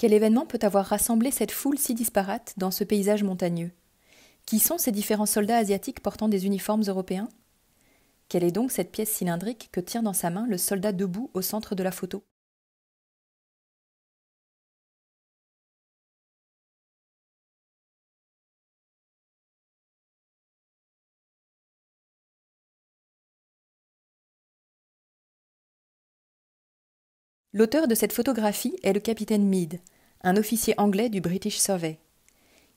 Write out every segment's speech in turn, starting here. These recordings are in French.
Quel événement peut avoir rassemblé cette foule si disparate dans ce paysage montagneux Qui sont ces différents soldats asiatiques portant des uniformes européens Quelle est donc cette pièce cylindrique que tient dans sa main le soldat debout au centre de la photo L'auteur de cette photographie est le capitaine Meade, un officier anglais du British Survey.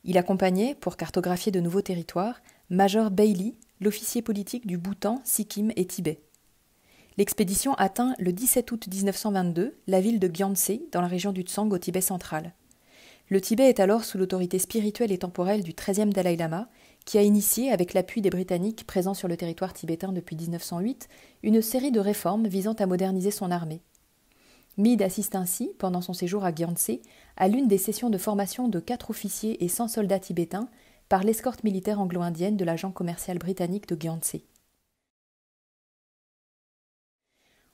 Il accompagnait, pour cartographier de nouveaux territoires, Major Bailey, l'officier politique du Bhoutan, Sikkim et Tibet. L'expédition atteint le 17 août 1922 la ville de Gyantse, dans la région du Tsang au Tibet central. Le Tibet est alors sous l'autorité spirituelle et temporelle du 13e Dalai Lama, qui a initié, avec l'appui des Britanniques présents sur le territoire tibétain depuis 1908, une série de réformes visant à moderniser son armée. Meade assiste ainsi, pendant son séjour à Gyantse, à l'une des sessions de formation de quatre officiers et cent soldats tibétains par l'escorte militaire anglo-indienne de l'agent commercial britannique de Gyantse.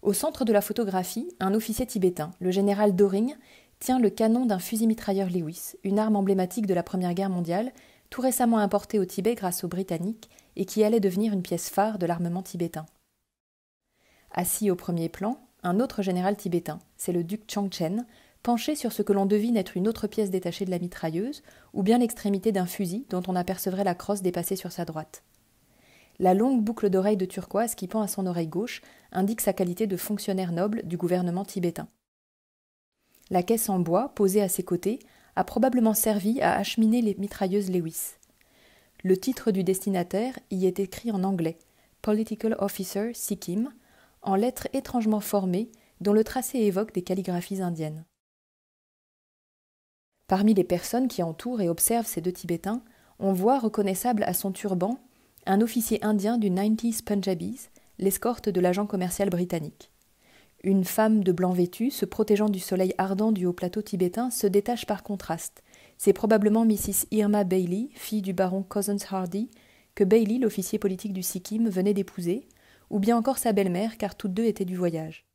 Au centre de la photographie, un officier tibétain, le général Doring, tient le canon d'un fusil mitrailleur Lewis, une arme emblématique de la Première Guerre mondiale, tout récemment importée au Tibet grâce aux Britanniques et qui allait devenir une pièce phare de l'armement tibétain. Assis au premier plan, un autre général tibétain, c'est le duc Changchen, penché sur ce que l'on devine être une autre pièce détachée de la mitrailleuse, ou bien l'extrémité d'un fusil dont on apercevrait la crosse dépassée sur sa droite. La longue boucle d'oreille de turquoise qui pend à son oreille gauche indique sa qualité de fonctionnaire noble du gouvernement tibétain. La caisse en bois, posée à ses côtés, a probablement servi à acheminer les mitrailleuses Lewis. Le titre du destinataire y est écrit en anglais Political Officer Sikkim, en lettres étrangement formées dont le tracé évoque des calligraphies indiennes. Parmi les personnes qui entourent et observent ces deux Tibétains, on voit reconnaissable à son turban un officier indien du 90 Punjabis, l'escorte de l'agent commercial britannique. Une femme de blanc vêtue, se protégeant du soleil ardent du haut plateau tibétain, se détache par contraste. C'est probablement Mrs. Irma Bailey, fille du baron Cousins Hardy, que Bailey, l'officier politique du Sikkim, venait d'épouser, ou bien encore sa belle-mère, car toutes deux étaient du voyage.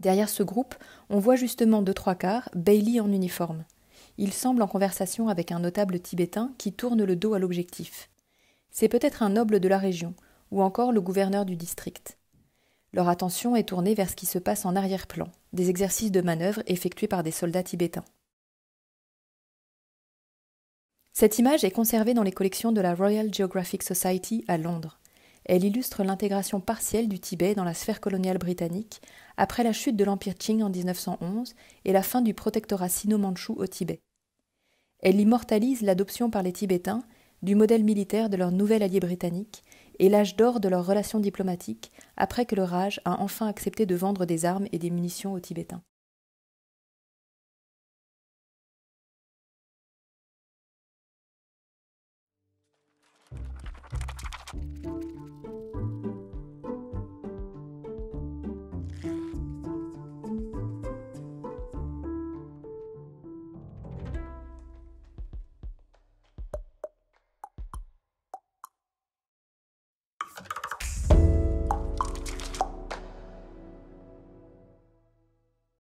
Derrière ce groupe, on voit justement deux trois quarts Bailey en uniforme. Il semble en conversation avec un notable tibétain qui tourne le dos à l'objectif. C'est peut-être un noble de la région, ou encore le gouverneur du district. Leur attention est tournée vers ce qui se passe en arrière-plan, des exercices de manœuvre effectués par des soldats tibétains. Cette image est conservée dans les collections de la Royal Geographic Society à Londres. Elle illustre l'intégration partielle du Tibet dans la sphère coloniale britannique après la chute de l'Empire Qing en 1911 et la fin du protectorat sino manchou au Tibet. Elle immortalise l'adoption par les Tibétains du modèle militaire de leur nouvel allié britannique et l'âge d'or de leurs relations diplomatiques après que le Raj a enfin accepté de vendre des armes et des munitions aux Tibétains.